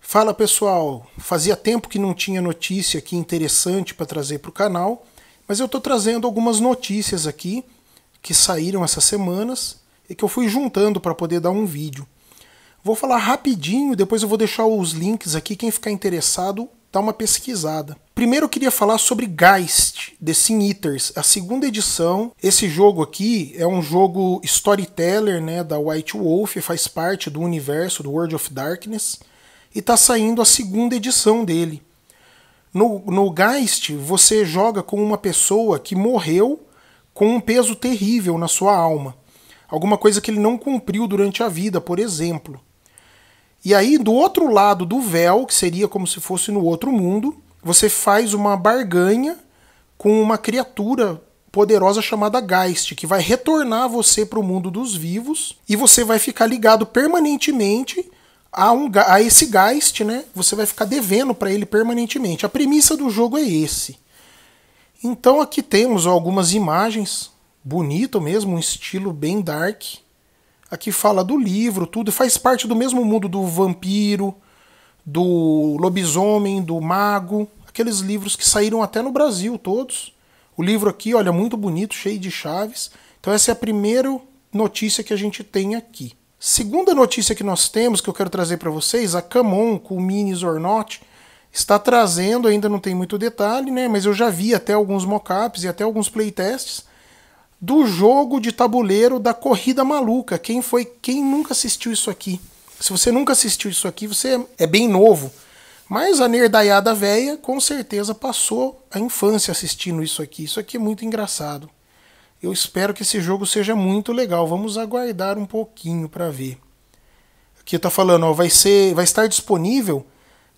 Fala pessoal, fazia tempo que não tinha notícia aqui interessante para trazer para o canal, mas eu estou trazendo algumas notícias aqui que saíram essas semanas e que eu fui juntando para poder dar um vídeo. Vou falar rapidinho, depois eu vou deixar os links aqui, quem ficar interessado dá uma pesquisada. Primeiro eu queria falar sobre Geist, The Sin Eaters, a segunda edição. Esse jogo aqui é um jogo storyteller né, da White Wolf, faz parte do universo do World of Darkness, e está saindo a segunda edição dele. No, no Geist, você joga com uma pessoa que morreu com um peso terrível na sua alma. Alguma coisa que ele não cumpriu durante a vida, por exemplo. E aí, do outro lado do véu, que seria como se fosse no outro mundo, você faz uma barganha com uma criatura poderosa chamada Geist, que vai retornar você para o mundo dos vivos e você vai ficar ligado permanentemente a, um, a esse Geist, né? Você vai ficar devendo para ele permanentemente. A premissa do jogo é esse. Então aqui temos algumas imagens, bonito mesmo, um estilo bem dark. Aqui fala do livro, tudo, faz parte do mesmo mundo do vampiro, do Lobisomem, do Mago, aqueles livros que saíram até no Brasil todos. O livro aqui, olha, muito bonito, cheio de chaves. Então essa é a primeira notícia que a gente tem aqui. Segunda notícia que nós temos, que eu quero trazer para vocês, a Camon, com Minis or Not, está trazendo, ainda não tem muito detalhe, né? Mas eu já vi até alguns mockups e até alguns playtests do jogo de tabuleiro da Corrida Maluca. Quem foi, quem nunca assistiu isso aqui? Se você nunca assistiu isso aqui, você é bem novo. Mas a nerdaiada velha com certeza passou a infância assistindo isso aqui. Isso aqui é muito engraçado. Eu espero que esse jogo seja muito legal. Vamos aguardar um pouquinho para ver. Aqui tá falando, ó, vai ser, vai estar disponível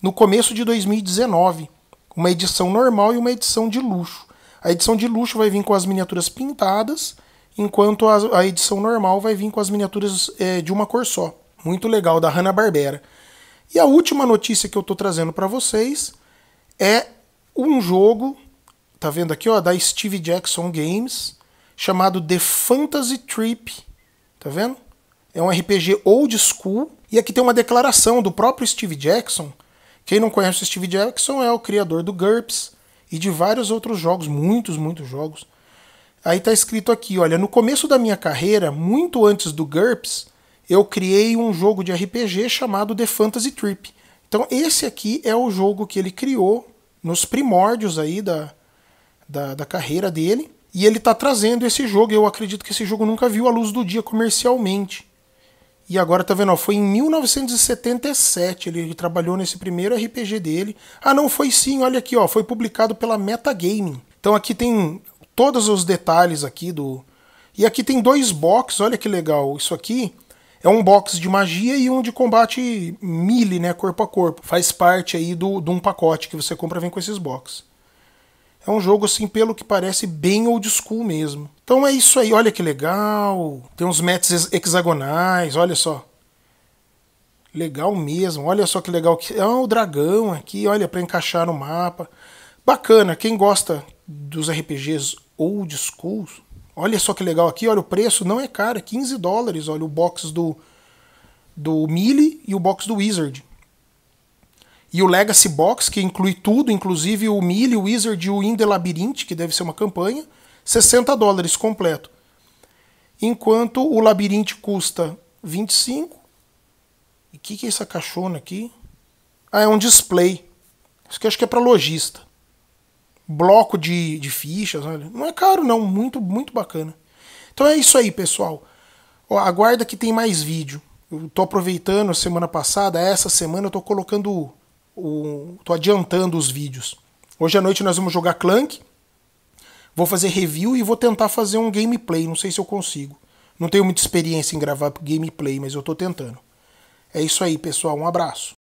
no começo de 2019, uma edição normal e uma edição de luxo. A edição de luxo vai vir com as miniaturas pintadas, enquanto a, a edição normal vai vir com as miniaturas é, de uma cor só muito legal da Hanna-Barbera. E a última notícia que eu estou trazendo para vocês é um jogo, tá vendo aqui, ó, da Steve Jackson Games, chamado The Fantasy Trip. Tá vendo? É um RPG old school. E aqui tem uma declaração do próprio Steve Jackson. Quem não conhece o Steve Jackson é o criador do GURPS e de vários outros jogos, muitos, muitos jogos. Aí tá escrito aqui, olha, no começo da minha carreira, muito antes do GURPS, eu criei um jogo de RPG chamado The Fantasy Trip. Então esse aqui é o jogo que ele criou nos primórdios aí da, da, da carreira dele. E ele está trazendo esse jogo. Eu acredito que esse jogo nunca viu a luz do dia comercialmente. E agora, tá vendo? Ó, foi em 1977. Ele trabalhou nesse primeiro RPG dele. Ah, não, foi sim, olha aqui, ó. Foi publicado pela Metagaming. Então aqui tem todos os detalhes aqui do. E aqui tem dois boxes. olha que legal. Isso aqui é um box de magia e um de combate melee, né, corpo a corpo. Faz parte aí do, de um pacote que você compra vem com esses boxes. É um jogo, assim, pelo que parece, bem old school mesmo. Então é isso aí, olha que legal. Tem uns mats hexagonais, olha só. Legal mesmo, olha só que legal. que Ah, o dragão aqui, olha, para encaixar no mapa. Bacana, quem gosta dos RPGs old school. Olha só que legal aqui, olha o preço, não é caro, é 15 dólares, olha o box do do Melee e o box do Wizard. E o Legacy Box, que inclui tudo, inclusive o Melee, o Wizard e o Inde Labirinto que deve ser uma campanha, 60 dólares completo. Enquanto o Labirinto custa 25. E o que, que é essa cachona aqui? Ah, é um display. Isso aqui acho que é para lojista bloco de, de fichas, olha. Não é caro não, muito, muito bacana. Então é isso aí, pessoal. Ó, aguarda que tem mais vídeo. Eu tô aproveitando a semana passada, essa semana eu tô colocando o. tô adiantando os vídeos. Hoje à noite nós vamos jogar Clank. Vou fazer review e vou tentar fazer um gameplay. Não sei se eu consigo. Não tenho muita experiência em gravar gameplay, mas eu tô tentando. É isso aí, pessoal. Um abraço.